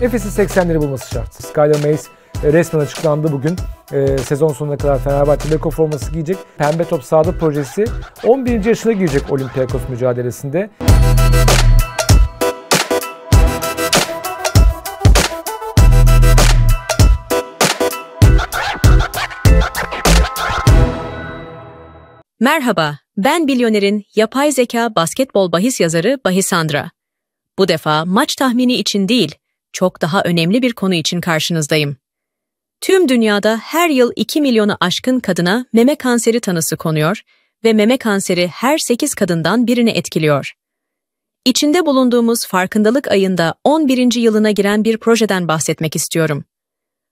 Efes'in 80'leri bulması şart. Skyler Mays e, resmen açıklandı bugün. E, sezon sonuna kadar Fenerbahçe Beko forması giyecek. Pembe Top Sağda projesi 11. yaşına girecek Olympiakos mücadelesinde. Merhaba, ben Bilyoner'in yapay zeka basketbol bahis yazarı Bahisandra. Bu defa maç tahmini için değil, çok daha önemli bir konu için karşınızdayım. Tüm dünyada her yıl 2 milyonu aşkın kadına meme kanseri tanısı konuyor ve meme kanseri her 8 kadından birini etkiliyor. İçinde bulunduğumuz farkındalık ayında 11. yılına giren bir projeden bahsetmek istiyorum.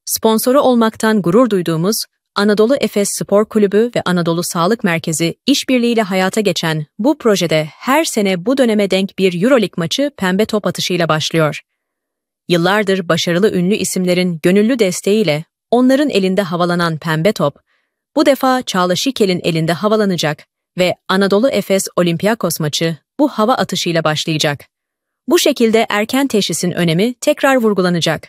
Sponsoru olmaktan gurur duyduğumuz Anadolu Efes Spor Kulübü ve Anadolu Sağlık Merkezi işbirliğiyle hayata geçen bu projede her sene bu döneme denk bir Euroleague maçı pembe top atışıyla başlıyor. Yıllardır başarılı ünlü isimlerin gönüllü desteğiyle onların elinde havalanan pembe top, bu defa Çağla Şikel'in elinde havalanacak ve Anadolu Efes Olympiakos maçı bu hava atışıyla başlayacak. Bu şekilde erken teşhisin önemi tekrar vurgulanacak.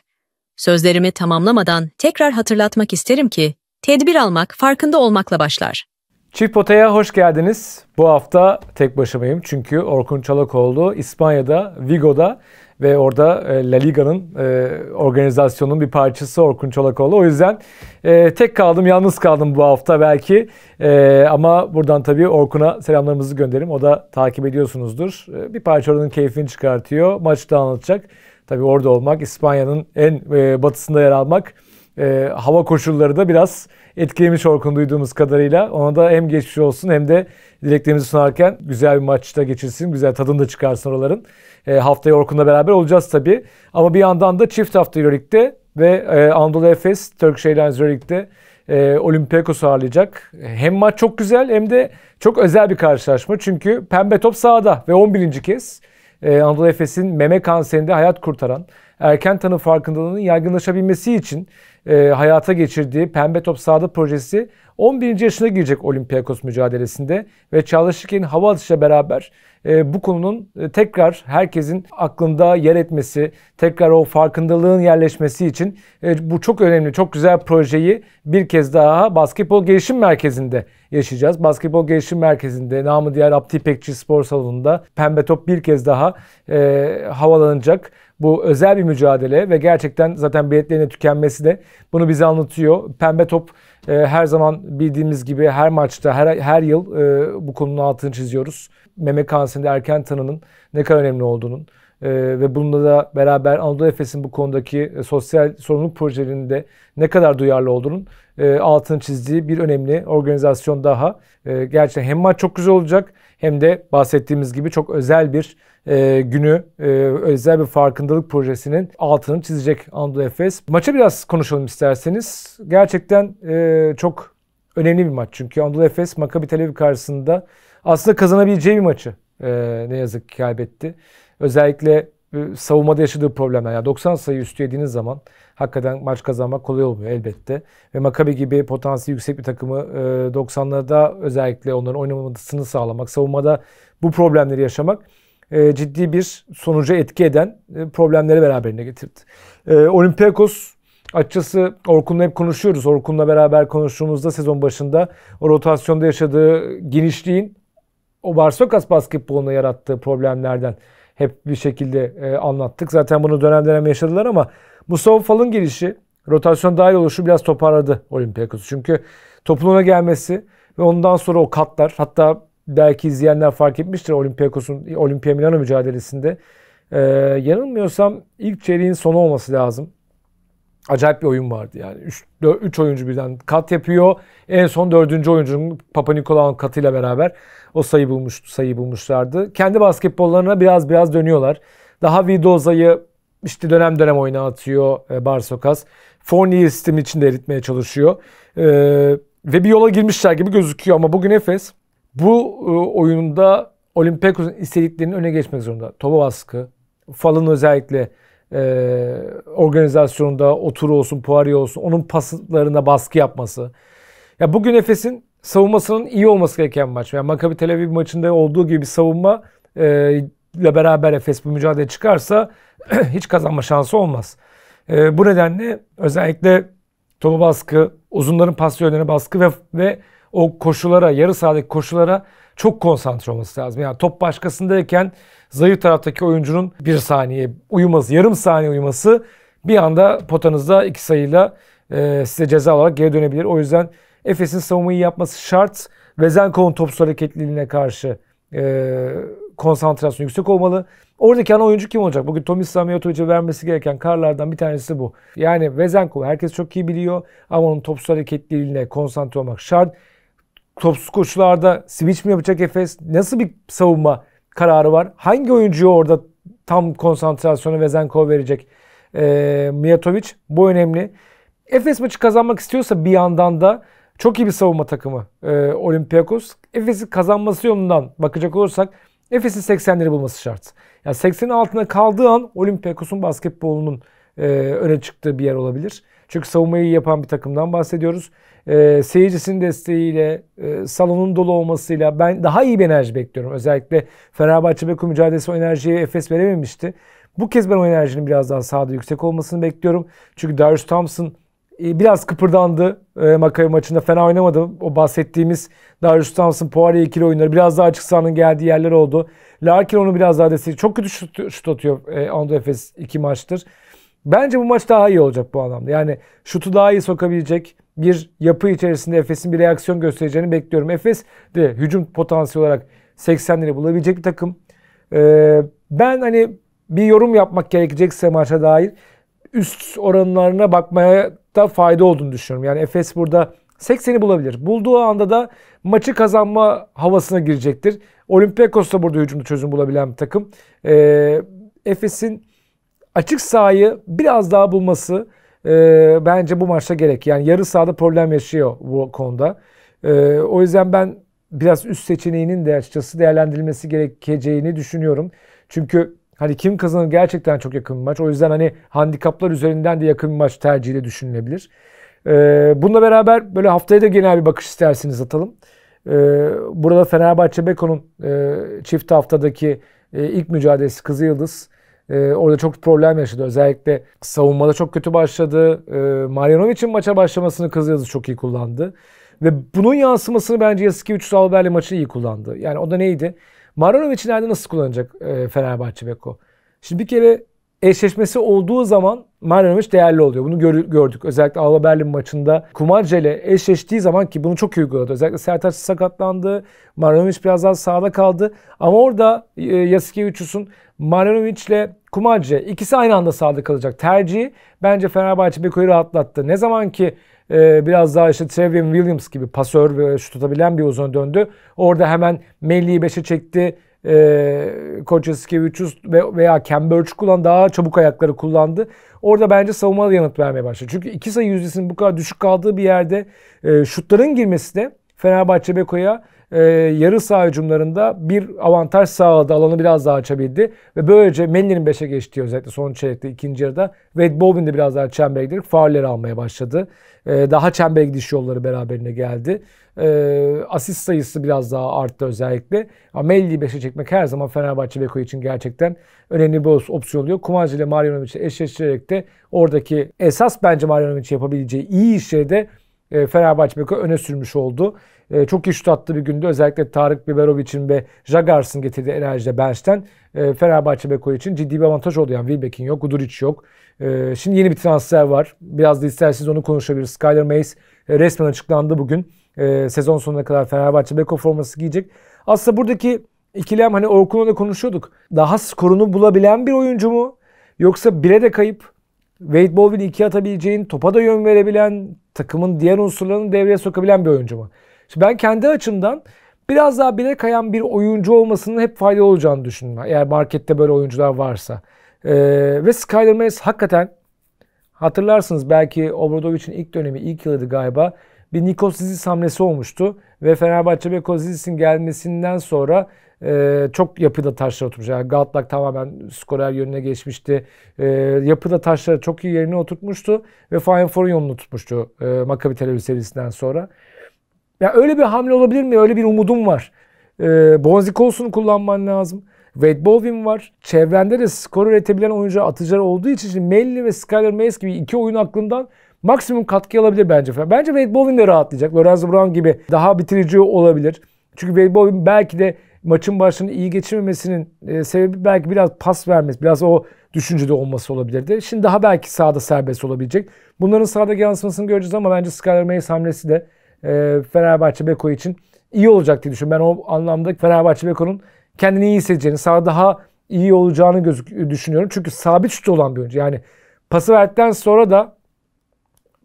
Sözlerimi tamamlamadan tekrar hatırlatmak isterim ki tedbir almak farkında olmakla başlar. Çift potaya hoş geldiniz. Bu hafta tek başımayım çünkü Orkun Çalakoğlu İspanya'da, Vigo'da ve orada e, La Liga'nın e, organizasyonun bir parçası Orkun Çolakoğlu. O yüzden e, tek kaldım, yalnız kaldım bu hafta belki. E, ama buradan tabii Orkun'a selamlarımızı gönderelim. O da takip ediyorsunuzdur. bir parça oranın keyfini çıkartıyor. Maçı da anlatacak. Tabii orada olmak, İspanya'nın en batısında yer almak e, hava koşulları da biraz etkilemiş Orkun duyduğumuz kadarıyla. Ona da hem geçmiş olsun hem de dileklerimizi sunarken güzel bir maçta geçirsin. Güzel tadını da çıkarsın oraların. E, haftaya Orkun'la beraber olacağız tabii. Ama bir yandan da çift hafta Euroleague'de ve e, Anadolu Efes Turkish Airlines Euroleague'de e, Olympiakos'u ağırlayacak. Hem maç çok güzel hem de çok özel bir karşılaşma. Çünkü pembe top sahada ve 11. kez e, Anadolu Efes'in meme kanserinde hayat kurtaran erken tanı farkındalığının yaygınlaşabilmesi için e, hayata geçirdiği Pembe Top Sağlık Projesi 11. yaşına girecek Olympiakos mücadelesinde ve Çağla hava atışıyla beraber e, bu konunun e, tekrar herkesin aklında yer etmesi, tekrar o farkındalığın yerleşmesi için e, bu çok önemli, çok güzel projeyi bir kez daha Basketbol Gelişim Merkezi'nde yaşayacağız. Basketbol Gelişim Merkezi'nde, namı diğer Abdi İpekçi Spor Salonu'nda pembe top bir kez daha e, havalanacak. Bu özel bir mücadele ve gerçekten zaten biletlerine tükenmesi de bunu bize anlatıyor. Pembe top e, her zaman bildiğimiz gibi her maçta, her, her yıl e, bu konunun altını çiziyoruz. Meme kanserinde erken tanının ne kadar önemli olduğunun e, ve bununla da beraber Anadolu Efes'in bu konudaki e, sosyal sorumluluk projelerinde ne kadar duyarlı olduğunun e, altını çizdiği bir önemli organizasyon daha. E, gerçekten hem maç çok güzel olacak hem de bahsettiğimiz gibi çok özel bir e, günü e, özel bir farkındalık projesinin altını çizecek Anadolu Efes. Maça biraz konuşalım isterseniz. Gerçekten e, çok önemli bir maç çünkü Anadolu Efes Maccabi Tel Aviv karşısında aslında kazanabileceği bir maçı e, ne yazık ki kaybetti. Özellikle e, savunmada yaşadığı problemler. Yani 90 sayı üstü yediğiniz zaman hakikaten maç kazanmak kolay olmuyor elbette. Ve Maccabi gibi potansiyel yüksek bir takımı e, 90'larda özellikle onların oynamasını sağlamak, savunmada bu problemleri yaşamak e, ciddi bir sonuca etki eden e, problemleri beraberine getirdi. E, Olympiakos Açıkçası Orkun'la hep konuşuyoruz. Orkun'la beraber konuştuğumuzda sezon başında o rotasyonda yaşadığı genişliğin o Barsokas basketboluna yarattığı problemlerden hep bir şekilde e, anlattık. Zaten bunu dönem dönem yaşadılar ama Mustafa Fal'ın gelişi, rotasyon dahil oluşu biraz toparladı Olympiakos'u. Çünkü topun gelmesi ve ondan sonra o katlar hatta belki izleyenler fark etmiştir Olympiakos'un Olimpia Milano mücadelesinde. E, yanılmıyorsam ilk çeyreğin sonu olması lazım acayip bir oyun vardı yani. 3 oyuncu birden kat yapıyor. En son 4. oyuncunun Papa Nikolaou'nun katıyla beraber o sayı bulmuştu sayı bulmuşlardı. Kendi basketbollarına biraz biraz dönüyorlar. Daha Vidoza'yı işte dönem dönem oyuna atıyor e, Barsokas. Fournier'i sistemin içinde eritmeye çalışıyor. E, ve bir yola girmişler gibi gözüküyor ama bugün Efes bu e, oyunda Olympiakos'un istediklerini öne geçmek zorunda. Topa baskı, falın özellikle e, organizasyonda oturu olsun, Poirier olsun onun paslarına baskı yapması. Ya bugün Efes'in savunmasının iyi olması gereken maç. Yani Maccabi Tel Aviv maçında olduğu gibi bir savunma e, ile beraber Efes bu mücadele çıkarsa hiç kazanma şansı olmaz. E, bu nedenle özellikle topu baskı, uzunların pas yönlerine baskı ve, ve o koşulara, yarı sahadaki koşulara çok konsantre olması lazım. Yani top başkasındayken zayıf taraftaki oyuncunun bir saniye uyuması, yarım saniye uyuması bir anda potanızda iki sayıyla e, size ceza olarak geri dönebilir. O yüzden Efes'in savunmayı yapması şart. Vezenkov'un topsuz hareketliliğine karşı e, konsantrasyon yüksek olmalı. Oradaki ana oyuncu kim olacak? Bugün Tomis Samiyatovic'e vermesi gereken karlardan bir tanesi bu. Yani Vezenkov herkes çok iyi biliyor ama onun topsuz hareketliliğine konsantre olmak şart. Topsuz koşularda switch mi yapacak Efes? Nasıl bir savunma kararı var. Hangi oyuncuyu orada tam konsantrasyonu ve Vezenkov verecek? E, Mijatovic bu önemli. Efes maçı kazanmak istiyorsa bir yandan da çok iyi bir savunma takımı e, Olympiakos. Efes'i kazanması yolundan bakacak olursak Efes'in 80'leri bulması şart. Yani 80'in altına kaldığı an Olympiakos'un basketbolunun e, öne çıktığı bir yer olabilir. Çünkü savunmayı yapan bir takımdan bahsediyoruz. E, seyircisinin desteğiyle, e, salonun dolu olmasıyla ben daha iyi bir enerji bekliyorum. Özellikle Fenerbahçe Beko mücadelesi o enerjiye Efes verememişti. Bu kez ben o enerjinin biraz daha sahada yüksek olmasını bekliyorum. Çünkü Darius Thompson e, biraz kıpırdandı e, Makabi maçında. Fena oynamadı. O bahsettiğimiz Darius Thompson, Poirier ikili oyunları. Biraz daha açık sahanın geldiği yerler oldu. Larkin onu biraz daha destek. Çok kötü şut, şut atıyor e, Ando Efes iki maçtır. Bence bu maç daha iyi olacak bu anlamda. Yani şutu daha iyi sokabilecek bir yapı içerisinde Efes'in bir reaksiyon göstereceğini bekliyorum. Efes de hücum potansiyel olarak 80'leri bulabilecek bir takım. Ee, ben hani bir yorum yapmak gerekecekse maça dair üst oranlarına bakmaya da fayda olduğunu düşünüyorum. Yani Efes burada 80'i bulabilir. Bulduğu anda da maçı kazanma havasına girecektir. Olympiakos da burada hücumda çözüm bulabilen bir takım. Ee, Efes'in açık sahayı biraz daha bulması e, bence bu maçta gerek. Yani yarı sahada problem yaşıyor bu konuda. E, o yüzden ben biraz üst seçeneğinin de açıkçası değerlendirilmesi gerekeceğini düşünüyorum. Çünkü hani kim kazanır gerçekten çok yakın bir maç. O yüzden hani handikaplar üzerinden de yakın bir maç tercihi de düşünülebilir. Ee, bununla beraber böyle haftaya da genel bir bakış isterseniz atalım. Ee, burada Fenerbahçe Beko'nun e, çift haftadaki e, ilk mücadelesi Kızıldız e, orada çok problem yaşadı. Özellikle savunmada çok kötü başladı. E, Marjanovic'in maça başlamasını Kızılyıldız çok iyi kullandı. Ve bunun yansımasını bence Yasikevich Salber'le maçı iyi kullandı. Yani o da neydi? Marjanovic'i nerede nasıl kullanacak e, Fenerbahçe Beko? Şimdi bir kere eşleşmesi olduğu zaman Marjanovic değerli oluyor. Bunu gördük. Özellikle Alba Berlin maçında Kumarca ile eşleştiği zaman ki bunu çok iyi uyguladı. Özellikle Sertaç sakatlandı. Marjanovic biraz daha sağda kaldı. Ama orada e, Yasikevicius'un Marjanovic ile Kumarca ikisi aynı anda sağda kalacak. Tercihi bence Fenerbahçe Beko'yu rahatlattı. Ne zaman ki e, biraz daha işte Trevian Williams gibi pasör ve şut atabilen bir uzun döndü. Orada hemen Melli'yi 5'e çekti e, ee, Koçeskevicius veya Cambridge kullan daha çabuk ayakları kullandı. Orada bence savunmalı yanıt vermeye başladı. Çünkü iki sayı yüzdesinin bu kadar düşük kaldığı bir yerde e, şutların girmesi de Fenerbahçe Beko'ya e, yarı saha hücumlarında bir avantaj sağladı. Alanı biraz daha açabildi. Ve böylece Melli'nin 5'e geçtiği özellikle son çeyrekte ikinci yarıda. Wade Baldwin de biraz daha çembere giderek faulleri almaya başladı. E, daha çembere gidiş yolları beraberine geldi. E, asist sayısı biraz daha arttı özellikle. Ama Melli'yi 5'e çekmek her zaman Fenerbahçe Beko için gerçekten önemli bir opsiyon oluyor. Kumancı ile Marjanoviç'i eşleştirerek de oradaki esas bence Marjanovic'i yapabileceği iyi işleri de e, Fenerbahçe Beko öne sürmüş oldu. E, çok iyi şut attığı bir gündü özellikle Tarık Biberovic'in ve Jagars'ın getirdiği enerjide bench'ten e, Fenerbahçe Beko için ciddi bir avantaj oldu. Yani Wilbeck'in yok, Guduric yok. E, şimdi yeni bir transfer var. Biraz da isterseniz onu konuşabiliriz. Skyler Mays resmen açıklandı bugün. sezon sonuna kadar Fenerbahçe Beko forması giyecek. Aslında buradaki ikilem hani Orkun'la da konuşuyorduk. Daha skorunu bulabilen bir oyuncu mu? Yoksa bire de kayıp Wade Baldwin iki atabileceğin, topa da yön verebilen, takımın diğer unsurlarını devreye sokabilen bir oyuncu mu? Şimdi ben kendi açımdan biraz daha bire kayan bir oyuncu olmasının hep faydalı olacağını düşünüyorum. Eğer markette böyle oyuncular varsa. Ee, ve Skyler Mays hakikaten hatırlarsınız belki Obradovic'in ilk dönemi, ilk yılıydı galiba. Bir Nikos Zizis hamlesi olmuştu. Ve Fenerbahçe Beko Zizis'in gelmesinden sonra e, çok yapıda taşlar oturmuş. Yani Galatasaray tamamen skorer yönüne geçmişti. E, yapıda taşları çok iyi yerine oturtmuştu ve Final Four'un yolunu tutmuştu e, Maccabi Tel Aviv serisinden sonra. Ya yani öyle bir hamle olabilir mi? Öyle bir umudum var. E, Bonzi Colson'u kullanman lazım. Wade Baldwin var. Çevrende de skor üretebilen oyuncu atıcılar olduğu için şimdi Melli ve Skyler Mays gibi iki oyun aklından maksimum katkı alabilir bence. Bence Wade Baldwin de rahatlayacak. Lorenzo Brown gibi daha bitirici olabilir. Çünkü Wade Baldwin belki de maçın başını iyi geçirmemesinin e, sebebi belki biraz pas vermesi, biraz o düşüncede olması olabilirdi. Şimdi daha belki sahada serbest olabilecek. Bunların sahadaki yansımasını göreceğiz ama bence Skylar Mays hamlesi de e, Fenerbahçe Beko için iyi olacak diye düşünüyorum. Ben o anlamda Fenerbahçe Beko'nun kendini iyi hissedeceğini, sahada daha iyi olacağını gözük düşünüyorum. Çünkü sabit şut olan bir oyuncu. Yani pası verdikten sonra da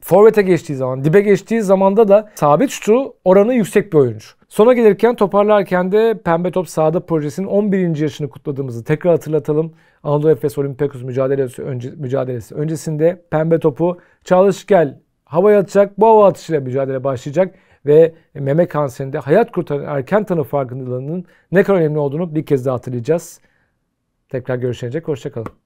Forvet'e geçtiği zaman, dibe geçtiği zamanda da sabit şutu oranı yüksek bir oyuncu. Sona gelirken toparlarken de Pembe Top Sağda projesinin 11. yaşını kutladığımızı tekrar hatırlatalım. Anadolu Efes Olympiakos mücadelesi, önce, mücadelesi öncesinde Pembe Top'u Çağla gel, havaya atacak. Bu hava atışıyla mücadele başlayacak ve meme kanserinde hayat kurtaran erken tanı farkındalığının ne kadar önemli olduğunu bir kez daha hatırlayacağız. Tekrar görüşecek. Hoşçakalın.